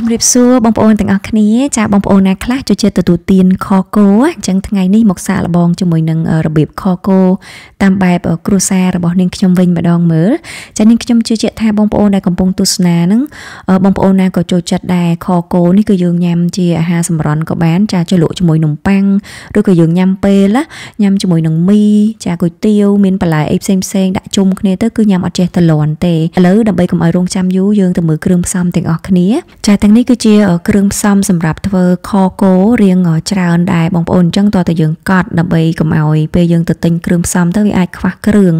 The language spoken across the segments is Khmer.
ជំរាបសួរបងប្អូនទាំងអស់គ្នា ចាបងប្អូនណាខ្លះចូលចិត្តទទួលទានខគោអញ្ចឹងថ្ងៃនេះមកសាកល្បងជាមួយនឹងរបៀបខគោតាមបែបគ្រួសាររបស់នាងខ្ញុំវិញម្ដងមើលចានាងខ្ញុំជឿជាក់ថាបងប្អូនដែលកំពុងទស្សនានឹងបងប្អូនណាក៏ចូលចិត្តដែរខគោនេះគឺយើងញ៉ាំជាអាហារសម្រន់ក៏បានចាចូលក់ជាមួយនំប៉័ងឬក៏យើងញ៉ាំពេលញ៉ាំជាមួយនឹងមីចាគុយទាវមានបន្លែអីផ្សេងផ្សេងដាក់ជុំគ្នាទៅគឺញ៉ាំអត់ចេះតលាន់ទេឥឡូវដើម្បីកុំឲ្យរងចាំយូរយើងទៅមើលគ្រឿងផ្សំទាំងអស់គ្នាចាតែទាំងនេះគឺជា គ្រឿងផ្សំសម្រាប់ធ្វើខគោរៀងច្រើនដែរបងប្អូនអញ្ចឹងតើតើយើងកត់ដើម្បីកុំឲ្យពេលយើងទៅទិញគ្រឿងផ្សំទៅវាអាចខ្វះគ្រឿង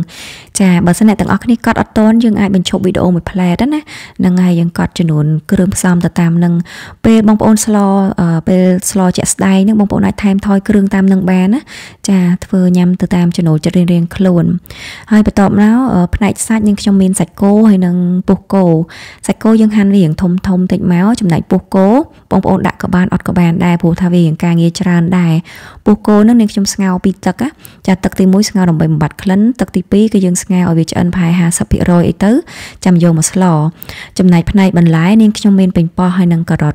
ចាបើសិនអ្នកទាំងអស់គ្នាកត់អត់តន់យើងអាចបញ្ឈប់វីដេអូមួយផ្លែតណាហ្នឹងហើយយើងកត់ចំនួនគ្រឿងផ្សំទៅតាមនឹងពេលបងប្អូនស្លពេលស្លជាក់ស្ដែងហ្នឹងបងប្អូនអាចថែមថយគ្រឿងតាមនឹងបានណាចា ធ្វើញ៉ាំទៅតាមចំណូលចិត្តរៀងៗខ្លួនហើយបន្ទាប់មកផ្នែកសាច់នឹងខ្ញុំមានសាច់គោហើយនឹងពុះគោសាច់គោយើងហាន់រៀងធំធំតិចមកចំណែកពោះគោបងប្អូនដាក់ក៏បានអត់ក៏បានដែរព្រោះថាវារាងការងារច្រើនដែរពោះគោនឹងនាងខ្ញុំស្ងោរពីទឹកចាទឹកទី1ស្ងោរដើម្បីបំបត្តិក្លិនទឹកទី2គឺយើងស្ងោរឲ្យវាឆ្អិនប្រហែល50%អីទៅចាំយកមកស្ល ចំណែកផ្នែកបន្លែនាងខ្ញុំមានពេញប៉ោះហើយនិងការ៉ុត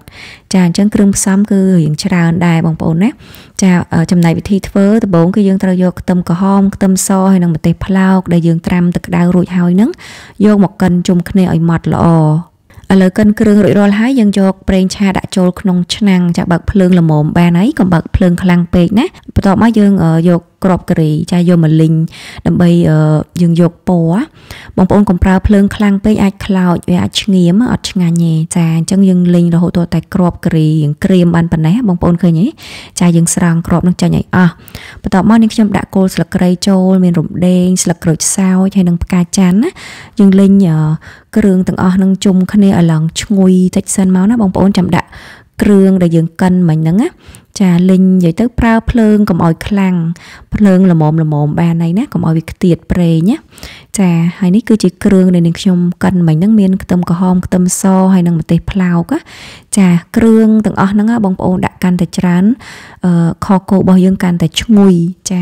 ចាអញ្ចឹងគ្រឿងផ្សំគឺរៀងច្រើនដែរបងប្អូនណាចាចំណែកវិធីធ្វើដំបូងគឺយើងត្រូវយកខ្ទឹមក្រហមខ្ទឹមសហើយនិងម្ទេសផ្លោកដែលយើងត្រាំទឹកក្តៅរួចហើយនឹងយកមកកិនជុំគ្នាឲ្យម៉ត់ល្អឥឡូវកិនគ្រឿងរួចរាល់ហើយយើងយកប្រេងឆាដាក់ចូលក្នុងឆ្នាំងចាបើកភ្លើងល្មមបានហើយកុំបើកភ្លើងខ្លាំងពេកណាបន្ទាប់មកយើងយកក្របការីចាយកមកលីងដើម្បីយើងយកពណ៌បងប្អូនកុំប្រើភ្លើងខ្លាំងពេកអាចខ្លោចវាអាចឈ្ងៀមអត់ឆ្ងាញ់ទេចាអញ្ចឹងយើងលីងរហូតដល់តែក្របការីយើងក្រៀមបានប៉ុណ្ណេះបងប្អូនឃើញទេចាយើងស្រង់ក្របនឹងចេញឲ្យអស់បន្ទាប់មកនេះខ្ញុំដាក់គល់ស្លឹកគ្រៃចូលមានរំដេងស្លឹកក្រូចសើចហើយនិងផ្កាច័ន្ទណាយើងលីងគ្រឿងទាំងអស់នឹងជុំគ្នាឲ្យឡើងឈ្ងុយតិចសិនមកណាបងប្អូនចាំដាក់គ្រឿងដែលយើងកិនមិញហ្នឹងណាចាលិញនិយាយទៅប្រើភ្លើងកុំឲ្យខ្លាំងភ្លើងល្មមល្មមបានហើយណាកុំឲ្យវាខ្ទាតប្រេងណាចាហើយនេះគឺជាគ្រឿងដែលនាងខ្ញុំកិនមិញហ្នឹងមានខ្ទឹមក្រហមខ្ទឹមសហើយនិងម្ទេសផ្លោកណាចាគ្រឿងទាំងអស់ហ្នឹងបងប្អូនដាក់កាន់តែច្រើនអឺខគោរបស់យើងកាន់តែឈ្ងុយចា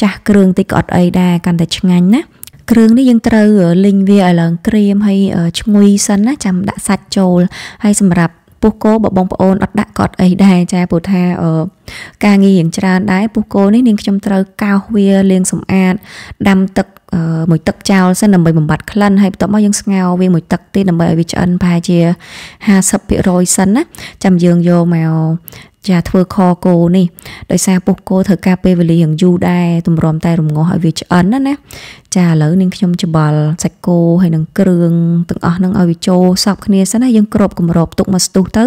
ចាស់គ្រឿងតិចក៏អត់អីដែរកាន់តែឆ្ងាញ់ណាគ្រឿងនេះយើងត្រូវលីងវាឲ្យឡើងក្រៀមហើយឈ្ងុយសិនណាចាំដាក់សាច់ចូលហើយសម្រាប់ពុះគោបើបងប្អូនអត់ដាក់ក៏អត់អីដែរចាព្រោះថា ការងាររៀងច្រើនដែរពុះគោនេះនាងខ្ញុំត្រូវកោសវាលាងសម្អាតដាំទឹកមួយទឹកចោលសិនដើម្បីបំបត្តិក្លិនហើយបន្ទាប់មកយើងស្ងោរវាមួយទឹកទៀតដើម្បីឲ្យវាឆ្អិនប្រហែលជា50%សិនណាចាំយើងយកមកចាធ្វើខគោនេះដោយសារពុះគោត្រូវការពេលវេលាយ៉ាងយូរដែរទម្រាំតែរងាស់ឲ្យវាឆ្អិនណាណាចាឥឡូវនាងខ្ញុំច្បល់សាច់គោហើយនឹងគ្រឿងទាំងអស់នឹងឲ្យវាចូលសពគ្នាសិនណាយើងគ្របគម្របទុកមកស្ទុះទៅ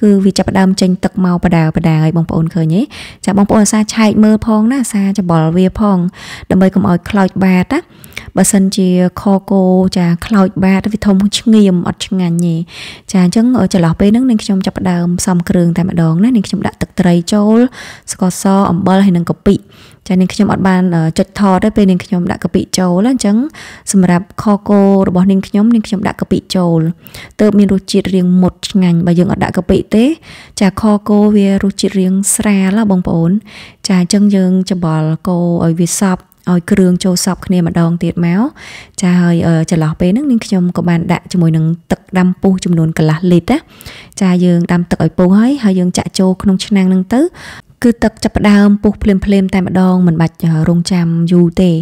គឺវាចាប់ដើមចេញទឹកមកបដាបដាឲ្យបងប្អូនឃើញទេចាបងប្អូនអាសាឆែកមើលផង ណាអាសាច្បល់វាផង ដើម្បីកុំឲ្យខ្លោចបាតណាបើសិនជាខគោចាខ្លោចបាតវាធំឆ្ងៀមអត់ឆ្ងាញ់ទេចាអញ្ចឹងចន្លោះពេលហ្នឹងនាងខ្ញុំចាប់ដើមសំគ្រឿងតែម្ដងណានាងខ្ញុំដាក់ទឹកត្រីចូលស្ករសអំបិលហើយនិងកាពិចានាងខ្ញុំអត់បានចុចថតទេពេលនាងខ្ញុំដាក់កាពិចូលអញ្ចឹងសម្រាប់ខគោរបស់នាងខ្ញុំនាងខ្ញុំដាក់កាពិចូលទើបមានរសជាតិរៀងមុតឆ្ងាញ់បើយើងអត់ដាក់កាពិទេ ចាខគោវារសជាតិរៀងស្រាលបងប្អូន ចាអញ្ចឹងយើងច្បល់គោឲ្យវាសប់ឲ្យគ្រឿងចូលសពគ្នាម្ដងទៀតមកចាហើយចន្លោះពេលហ្នឹងនាងខ្ញុំក៏បានដាក់ជាមួយនឹងទឹកដាំពុះចំនួនកន្លះលីត្រណាចាយើងដាំទឹកឲ្យពុះហើយហើយយើងចាក់ចូលក្នុងឆ្នាំងហ្នឹងទៅគឺទឹកចាប់ផ្ដើមពុះភ្លាមភ្លាមតែម្ដងមិនបាច់រងចាំយូរទេ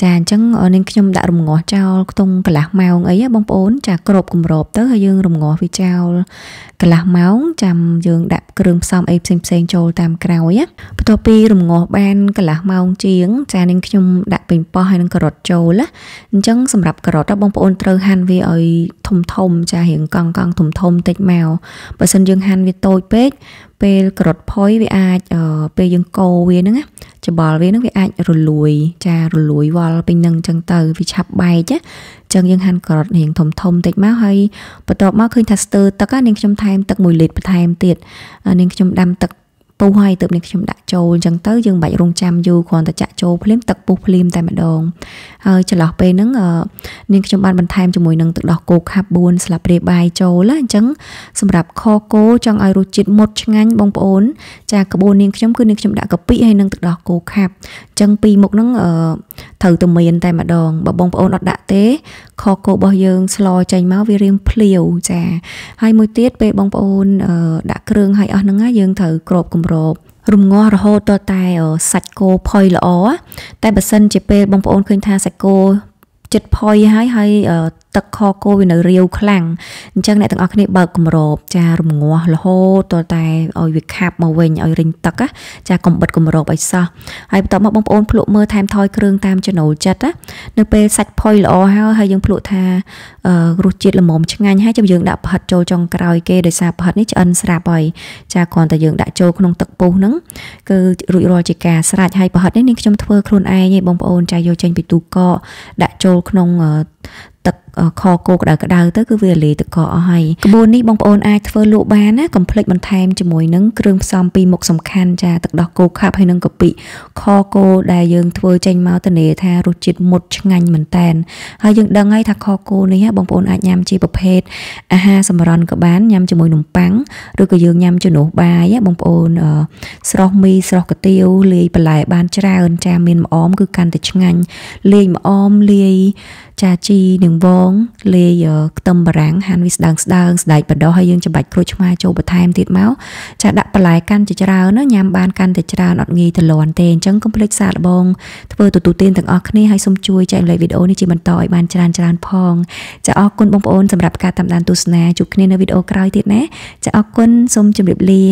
ចាអញ្ចឹងនាងខ្ញុំដាក់រងាស់ចោលខ្ទង់កន្លះម៉ោងអីបងប្អូនចាក្របគម្របទៅហើយយើងរងាស់វាចោលកន្លះម៉ោងចាំយើងដាក់គ្រឿងផ្សំអីផ្សេងផ្សេងចូលតាមក្រោយបន្ទាប់ពីរងាស់បានកន្លះម៉ោង ជាង ចានាងខ្ញុំដាក់ប៉េងប៉ោះហើយនឹងការ៉ុតចូលណាអញ្ចឹងសម្រាប់ការ៉ុតបងប្អូនត្រូវហាន់វាឲ្យធំធំចារៀងកង់កង់ធំធំតិចមកបើមិនយើងហាន់វាតូចពេកពេលក្រុតផុយវាអាចពេលយើងកូរវាហ្នឹងណាច្បល់វាហ្នឹងវាអាចរលួយចារលួយវល់ពេញនឹងអញ្ចឹងទៅវាឆាប់បែកណាអញ្ចឹងយើងហាន់ក្រុតរៀងធំធំតិចមកហើយបន្ទាប់មកឃើញថាស្ទើរទឹកណានាងខ្ញុំថែមទឹក1លីត្របន្ថែមទៀតនាងខ្ញុំដាំទឹកពុះហើយទើបនេះខ្ញុំដាក់ចូលអញ្ចឹងទៅយើងមិនបាច់រងចាំយូរគ្រាន់តែចាក់ចូលភ្លាមទឹកពុះភ្លាមតែម្ដងហើយចន្លោះពេលហ្នឹងនាងខ្ញុំបានបន្ថែមជាមួយនឹងទឹកដោះគោខាប់4ស្លាបព្រាបាយចូលអញ្ចឹងសម្រាប់ខគោចង់ឲ្យរសជាតិមុតឆ្ងាញ់បងប្អូន ចាក្បួននាងខ្ញុំគឺនាងខ្ញុំដាក់កាពិហើយនឹងទឹកដោះគោខាប់អញ្ចឹងពីរមុខហ្នឹងត្រូវតែមានតែម្ដងបើបងប្អូនអត់ដាក់ទេខគោរបស់យើងស្លចេញមកវារៀងភ្លាវចាហើយមួយទៀតពេលបងប្អូនដាក់គ្រឿងឲ្យអស់ហ្នឹងយើងត្រូវក្របគម្រម្របរំងាស់រហូតដល់តែសាច់គោផុយល្អតែបើសិនជាពេលបងប្អូនឃើញថាសាច់គោចិត្តផុយហើយហើយទឹកខកគោវានៅរាវខ្លាំងអញ្ចឹងអ្នកទាំងអស់គ្នាបើកគម្របចារងាស់រហូតទាល់តែឲ្យវាខាប់មកវិញឲ្យរិញទឹកណាចាកុំបិទគម្របឲ្យសោះហើយបន្ទាប់មកបងប្អូនភ្លក់មើលថែមថយគ្រឿងតាមចំណូលចិត្តណានៅពេលសាច់ផុយល្អហើយហើយយើងភ្លក់ថារសជាតិល្មមឆ្ងាញ់ហើយចាំយើងដាក់ប្រហិតចូលចុងក្រោយគេដោយសារប្រហិតនេះឆ្អិនស្រាប់ហើយចាគ្រាន់តែយើងដាក់ចូលក្នុងទឹកពុះហ្នឹងគឺរួចរាល់ជាការស្រេចហើយប្រហិតនេះនាងខ្ញុំធ្វើ ខ្លួនឯងឯងបងប្អូនចាយកចេញពីទូកកដាក់ចូលក្នុងទឹកខគោក្តៅក្តៅទៅគឺវាលាយទឹកកកអស់ហើយក្បួននេះបងប្អូនអាចធ្វើលក់បានណាកុំភ្លេចបន្ថែមជាមួយនឹងគ្រឿងផ្សំពីរមុខសំខាន់ចាទឹកដោះគោខាប់ហើយនឹងកាពិខគោដែលយើងធ្វើចេញមកធានាថារសជាតិមុតឆ្ងាញ់មែនតែនហើយយើងដឹងហើយថាខគោនេះបងប្អូនអាចញ៉ាំជាប្រភេទអាហារសម្រន់ក៏បានញ៉ាំជាមួយនំប៉័ងឬក៏យើងញ៉ាំជំនួសបាយបងប្អូនស្រស់មីស្រស់កាទៀវលាយបន្លែបានច្រើនចាមានម្អមគឺកាន់តែឆ្ងាញ់លាយម្អមលាយចាជីនឹងវងងលាយខ្ទឹមបារាំងហាន់វាស្ដើងស្ដើងស្ដែកបដោះហើយយើងចាំបាច់ក្រូចឆ្មាចូលបន្ថែមទៀតមកចាដាក់បន្លែកាន់ជាច្រើនញ៉ាំបានកាន់តែច្រើនអត់ងាយទ្លាន់ទេអញ្ចឹងកុំភ្លេចសាកល្បងធ្វើទទួលទានទាំងអស់គ្នាហើយសូមជួយចែករំលែកវីដេអូនេះជាបន្តឲ្យបានច្រើនច្រើនផងចាអរគុណបងប្អូនសម្រាប់ការតាមដានទស្សនាជួបគ្នានៅវីដេអូក្រោយទៀតណាចាអរគុណសូមជម្រាបលា